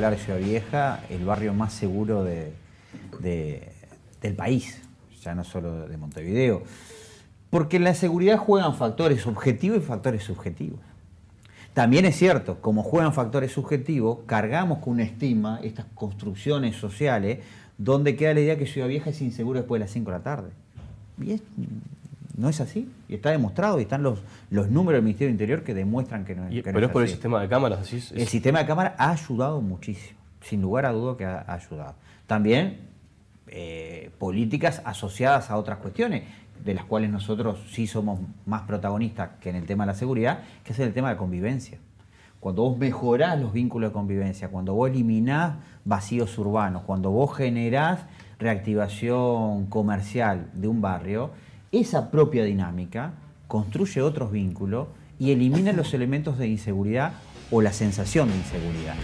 de Ciudad Vieja el barrio más seguro del país, ya no solo de Montevideo. Porque en la seguridad juegan factores objetivos y factores subjetivos. También es cierto, como juegan factores subjetivos, cargamos con una estima estas construcciones sociales donde queda la idea que Ciudad Vieja es insegura después de las 5 de la tarde. Y no es así. Y está demostrado. Y están los, números del Ministerio del Interior que demuestran que no, pero es, por el sistema de cámaras. El sistema de cámaras ha ayudado muchísimo. Sin lugar a dudas que ha, ayudado. También eh, políticas asociadas a otras cuestiones de las cuales nosotros sí somos más protagonistas que en el tema de la seguridad, que es el tema de convivencia. Cuando vos mejorás los vínculos de convivencia, cuando vos eliminás vacíos urbanos, cuando vos generás reactivación comercial de un barrio, esa propia dinámica construye otros vínculos y elimina los elementos de inseguridad o la sensación de inseguridad.